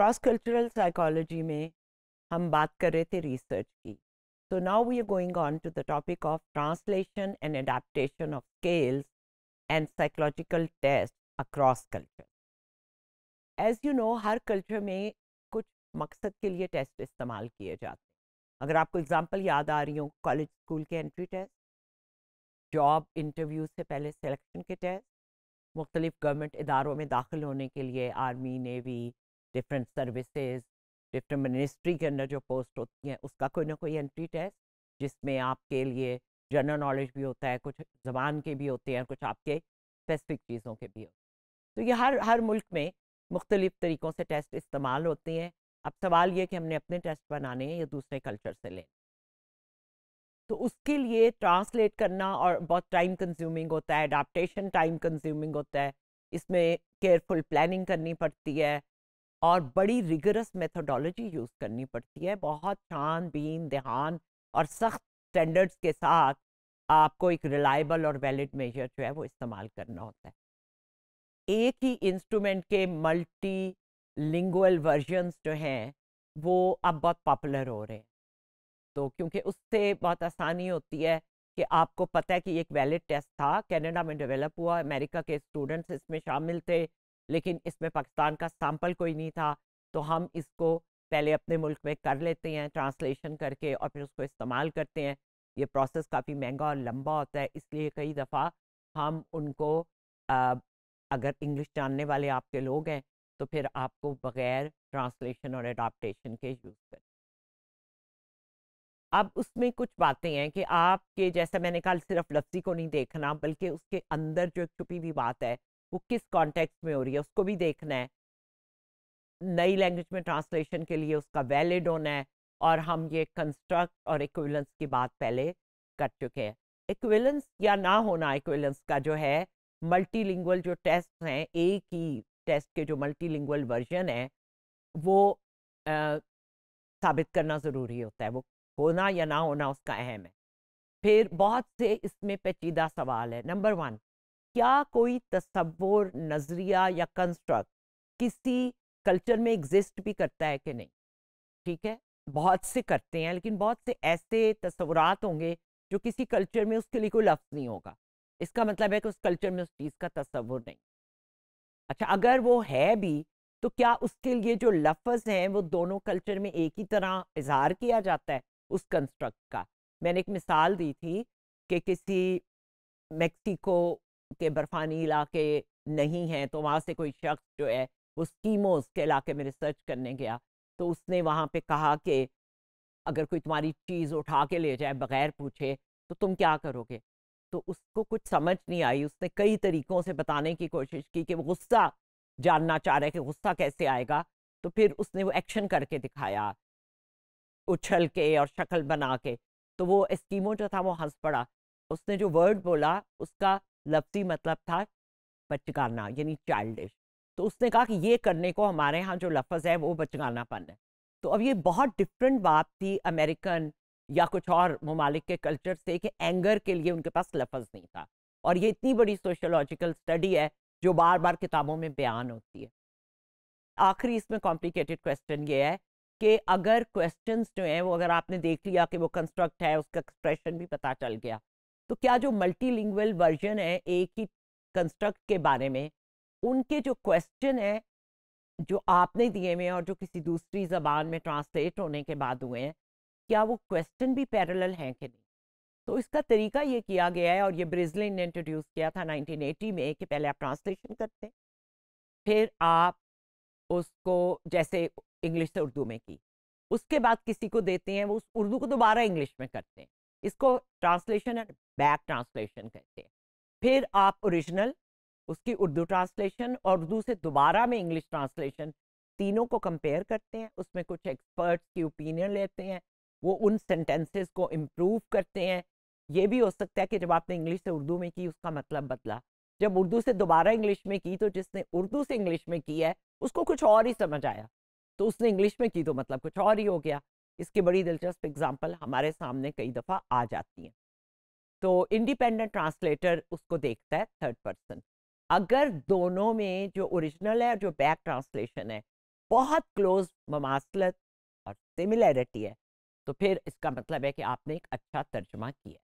cross cultural psychology में हम बात कर रहे थे रिसर्च की so now we are going on to the topic of translation and adaptation of scales and psychological test across culture as you know हर culture में कुछ मकसद के लिए टेस्ट इस्तेमाल किए जाते हैं अगर आपको एग्जाम्पल याद आ रही हो कॉलेज स्कूल के एंट्री टेस्ट जॉब इंटरव्यू से पहले सेलेक्शन के टेस्ट मुख्तलिफ गवर्नमेंट इदारों में दाखिल होने के लिए army navy different services different ministry के अंदर जो पोस्ट होती हैं उसका कोई ना कोई एंट्री टेस्ट जिसमें आपके लिए जनरल नॉलेज भी होता है कुछ जबान के भी होते हैं कुछ आपके स्पेसिफिक चीज़ों के भी होते हैं तो ये हर हर मुल्क में मुख्तलिफ तरीक़ों से टेस्ट इस्तेमाल होते हैं अब सवाल ये कि हमने अपने टेस्ट बनाने हैं या दूसरे कल्चर से लें तो उसके लिए ट्रांसलेट करना और बहुत टाइम कंज्यूमिंग होता है अडाप्टेशन टाइम कंज्यूमिंग होता है इसमें केयरफुल प्लानिंग करनी पड़ती है और बड़ी रिगरस मेथोडोलॉजी यूज़ करनी पड़ती है बहुत बीन ध्यान और सख्त स्टैंडर्ड्स के साथ आपको एक रिलायबल और वैलिड मेजर जो है वो इस्तेमाल करना होता है एक ही इंस्ट्रूमेंट के मल्टी लिंगुअल वर्जन्स जो हैं वो अब बहुत पॉपुलर हो रहे हैं तो क्योंकि उससे बहुत आसानी होती है कि आपको पता है कि एक वैलिड टेस्ट था कनाडा में डेवलप हुआ अमेरिका के स्टूडेंट्स इसमें शामिल थे लेकिन इसमें पाकिस्तान का सैम्पल कोई नहीं था तो हम इसको पहले अपने मुल्क में कर लेते हैं ट्रांसलेशन करके और फिर उसको इस्तेमाल करते हैं ये प्रोसेस काफ़ी महंगा और लंबा होता है इसलिए कई दफ़ा हम उनको आ, अगर इंग्लिश जानने वाले आपके लोग हैं तो फिर आपको बगैर ट्रांसलेशन और एडाप्टेशन के यूज़ करें अब उसमें कुछ बातें हैं कि आपके जैसे मैंने कहा सिर्फ लफ्जी को नहीं देखना बल्कि उसके अंदर जो एक छुपी हुई बात है वो किस कॉन्टेक्स्ट में हो रही है उसको भी देखना है नई लैंग्वेज में ट्रांसलेशन के लिए उसका वैलिड होना है और हम ये कंस्ट्रक्ट और इक्विलेंस की बात पहले कर चुके हैं इक्विलेंस या ना होना इक्विलेंस का जो है मल्टीलिंगुअल जो टेस्ट हैं एक ही टेस्ट के जो मल्टीलिंगुअल वर्जन है वो आ, साबित करना ज़रूरी होता है वो होना या ना होना उसका अहम है फिर बहुत से इसमें पेचीदा सवाल है नंबर वन क्या कोई तस्वुर नज़रिया या कंस्ट्रक्ट किसी कल्चर में एग्जिस्ट भी करता है कि नहीं ठीक है बहुत से करते हैं लेकिन बहुत से ऐसे तस्वुरात होंगे जो किसी कल्चर में उसके लिए कोई लफ्ज़ नहीं होगा इसका मतलब है कि उस कल्चर में उस चीज़ का तस्वुर नहीं अच्छा अगर वो है भी तो क्या उसके लिए जो लफ्ज़ हैं वो दोनों कल्चर में एक ही तरह इजहार किया जाता है उस कंस्ट्रक्ट का मैंने एक मिसाल दी थी कि किसी मेक्सिको के बर्फानी इलाके नहीं हैं तो वहाँ से कोई शख्स जो है वो स्कीमोस के इलाके में रिसर्च करने गया तो उसने वहाँ पे कहा कि अगर कोई तुम्हारी चीज़ उठा के ले जाए बगैर पूछे तो तुम क्या करोगे तो उसको कुछ समझ नहीं आई उसने कई तरीक़ों से बताने की कोशिश की कि वो गुस्सा जानना चाह रहा है कि गुस्सा कैसे आएगा तो फिर उसने वो एक्शन करके दिखाया उछल के और शक्ल बना के तो वो एस्कीमो जो था वो हंस पड़ा उसने जो वर्ड बोला उसका लफ्जी मतलब था बचगाना यानी चाइल्डिश तो उसने कहा कि ये करने को हमारे यहाँ जो लफज है वो बचगानापन है तो अब ये बहुत डिफरेंट बात थी अमेरिकन या कुछ और ममालिक के कल्चर से कि एंगर के लिए उनके पास लफज नहीं था और ये इतनी बड़ी सोशोलॉजिकल स्टडी है जो बार बार किताबों में बयान होती है आखिरी इसमें कॉम्प्लिकेटेड क्वेश्चन ये है कि अगर क्वेश्चंस जो हैं वो अगर आपने देख लिया कि वो कंस्ट्रक्ट है उसका एक्सप्रेशन भी पता चल गया तो क्या जो मल्टीलिंगुअल वर्जन है एक ही कंस्ट्रक्ट के बारे में उनके जो क्वेश्चन है जो आपने दिए हुए हैं और जो किसी दूसरी जबान में ट्रांसलेट होने के बाद हुए हैं क्या वो क्वेश्चन भी पैरेलल हैं कि नहीं तो इसका तरीका ये किया गया है और ये ब्रिजलिन ने इंट्रोड्यूस किया था 1980 में कि पहले आप ट्रांसलेशन करते हैं फिर आप उसको जैसे इंग्लिश से उर्दू में की उसके बाद किसी को देते हैं वो उस उर्दू को दोबारा इंग्लिश में करते हैं इसको ट्रांसलेशन एंड बैक ट्रांसलेशन कहते हैं फिर आप ओरिजिनल उसकी उर्दू ट्रांसलेशन और उर्दू से दोबारा में इंग्लिश ट्रांसलेशन तीनों को कंपेयर करते हैं उसमें कुछ एक्सपर्ट्स की ओपिनियन लेते हैं वो उन सेंटेंसेस को इम्प्रूव करते हैं ये भी हो सकता है कि जब आपने इंग्लिश से उर्दू में की उसका मतलब बदला जब उर्दू से दोबारा इंग्लिश में की तो जिसने उर्दू से इंग्लिश में की है उसको कुछ और ही समझ आया तो उसने इंग्लिश में की तो मतलब कुछ और ही हो गया इसकी बड़ी दिलचस्प एग्जाम्पल हमारे सामने कई दफ़ा आ जाती हैं तो इंडिपेंडेंट ट्रांसलेटर उसको देखता है थर्ड पर्सन अगर दोनों में जो ओरिजिनल है और जो बैक ट्रांसलेशन है बहुत क्लोज ममासलत और सिमिलैरिटी है तो फिर इसका मतलब है कि आपने एक अच्छा तर्जमा किया